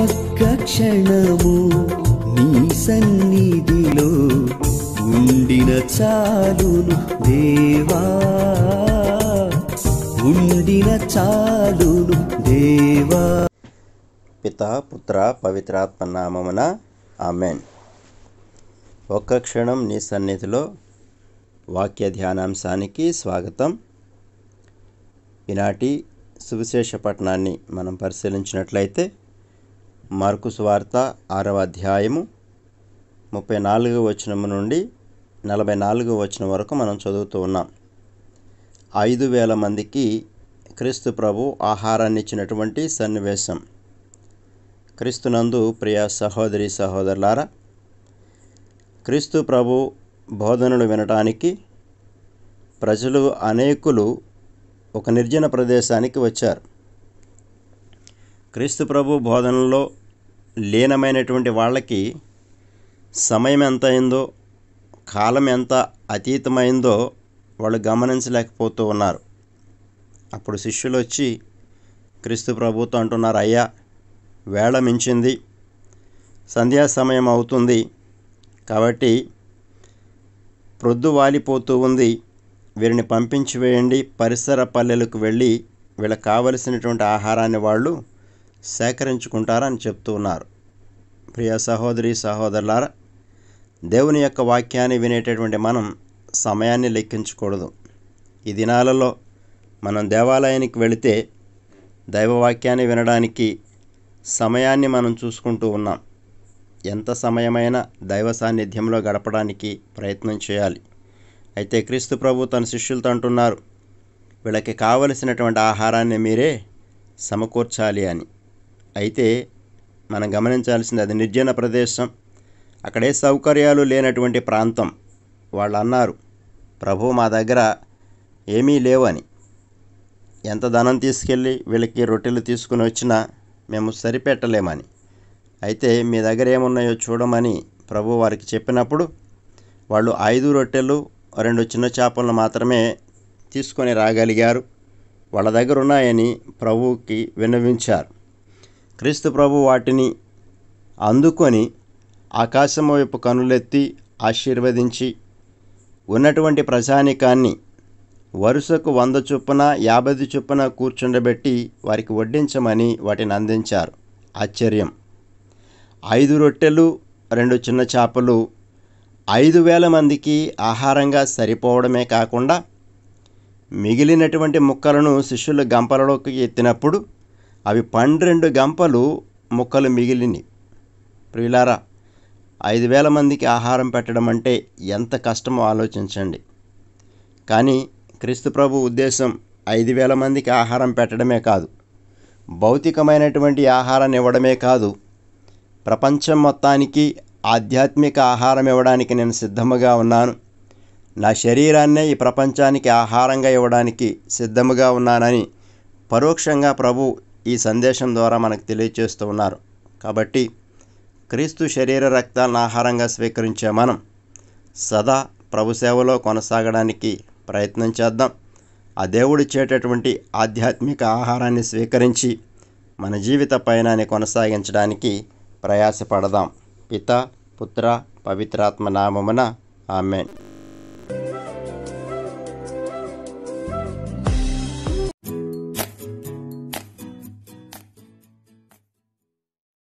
ఒక్క క్షణము నీ సన్నిధిలో ఉండిన చాలును దేవా ఉండిన చాలును దేవా పిత పుత్ర పవిత్రాత్మ నామమున ఆమెన్ ఒక్క క్షణం నీ సన్నిధిలో వాక్య ధ్యానాంశానికి స్వాగతం ఈనాటి సువిశేష పట్టణాన్ని మనం పరిశీలించినట్లయితే మార్కు సువార్త ఆరవ అధ్యాయము ముప్పై నాలుగు వచనము నుండి నలభై నాలుగు వచనం వరకు మనం చదువుతూ ఉన్నాం ఐదు వేల మందికి క్రీస్తు ప్రభు ఆహారాన్ని ఇచ్చినటువంటి సన్నివేశం క్రీస్తునందు ప్రియ సహోదరి సహోదరులారా క్రీస్తు ప్రభు బోధనలు వినటానికి ప్రజలు అనేకులు ఒక నిర్జన ప్రదేశానికి వచ్చారు క్రీస్తు ప్రభు బోధనలో లీనమైనటువంటి వాళ్ళకి సమయం ఎంత అయిందో కాలం ఎంత అతీతమైందో వాళ్ళు గమనించలేకపోతూ ఉన్నారు అప్పుడు శిష్యులు వచ్చి క్రీస్తు ప్రభుతో అంటున్నారు అయ్యా వేళ మించింది సంధ్యా సమయం అవుతుంది కాబట్టి ప్రొద్దు వాలిపోతూ ఉంది వీరిని పంపించి వేయండి పరిసర పల్లెలకు వెళ్ళి వీళ్ళకి కావలసినటువంటి ఆహారాన్ని వాళ్ళు సేకరించుకుంటారని చెప్తూ ఉన్నారు ప్రియ సహోదరి సహోదరులారా దేవుని యొక్క వాక్యాన్ని వినేటటువంటి మనం సమయాన్ని లెక్కించకూడదు ఈ దినాలలో మనం దేవాలయానికి వెళితే దైవవాక్యాన్ని వినడానికి సమయాన్ని మనం చూసుకుంటూ ఉన్నాం ఎంత సమయమైనా దైవ సాన్నిధ్యంలో గడపడానికి ప్రయత్నం చేయాలి అయితే క్రీస్తు ప్రభు తన శిష్యులతో అంటున్నారు వీళ్ళకి కావలసినటువంటి ఆహారాన్ని మీరే సమకూర్చాలి అని అయితే మనం గమనించాల్సింది అది నిర్జన ప్రదేశం అక్కడే సౌకర్యాలు లేనటువంటి ప్రాంతం వాళ్ళు అన్నారు ప్రభు మా దగ్గర ఏమీ లేవని ఎంత ధనం తీసుకెళ్ళి వీళ్ళకి రొట్టెలు తీసుకుని వచ్చినా మేము సరిపెట్టలేమని అయితే మీ దగ్గర ఏమున్నాయో చూడమని ప్రభు వారికి చెప్పినప్పుడు వాళ్ళు ఐదు రొట్టెలు రెండు చిన్న చేపలను మాత్రమే తీసుకొని రాగలిగారు వాళ్ళ దగ్గర ఉన్నాయని ప్రభువుకి విన్నవించారు క్రీస్తు ప్రభు వాటిని అందుకొని ఆకాశం వైపు కనులెత్తి ఆశీర్వదించి ఉన్నటువంటి ప్రజానికాన్ని వరుసకు వంద చొప్పున యాభై చొప్పున కూర్చుండబెట్టి వారికి వడ్డించమని వాటిని అందించారు ఆశ్చర్యం ఐదు రొట్టెలు రెండు చిన్న చేపలు ఐదు వేల మందికి ఆహారంగా సరిపోవడమే కాకుండా మిగిలినటువంటి ముక్కలను శిష్యులు గంపలలోకి ఎత్తినప్పుడు అవి పన్నెండు గంపలు ముక్కలు మిగిలిని ప్రియులారా ఐదు వేల మందికి ఆహారం పెట్టడం అంటే ఎంత కష్టమో ఆలోచించండి కానీ క్రీస్తు ప్రభు ఉద్దేశం ఐదు వేల మందికి ఆహారం పెట్టడమే కాదు భౌతికమైనటువంటి ఆహారాన్ని ఇవ్వడమే కాదు ప్రపంచం మొత్తానికి ఆధ్యాత్మిక ఆహారం ఇవ్వడానికి నేను సిద్ధముగా ఉన్నాను నా శరీరాన్నే ఈ ప్రపంచానికి ఆహారంగా ఇవ్వడానికి సిద్ధముగా ఉన్నానని పరోక్షంగా ప్రభు ఈ సందేశం ద్వారా మనకు తెలియచేస్తూ ఉన్నారు కాబట్టి క్రీస్తు శరీర రక్తాలను ఆహారంగా స్వీకరించే మనం సదా ప్రభు సేవలో కొనసాగడానికి ప్రయత్నం చేద్దాం ఆ దేవుడు ఇచ్చేటటువంటి ఆధ్యాత్మిక ఆహారాన్ని స్వీకరించి మన జీవిత పయనాన్ని కొనసాగించడానికి ప్రయాసపడదాం పిత పుత్ర పవిత్రాత్మ నామమున ఆమెన్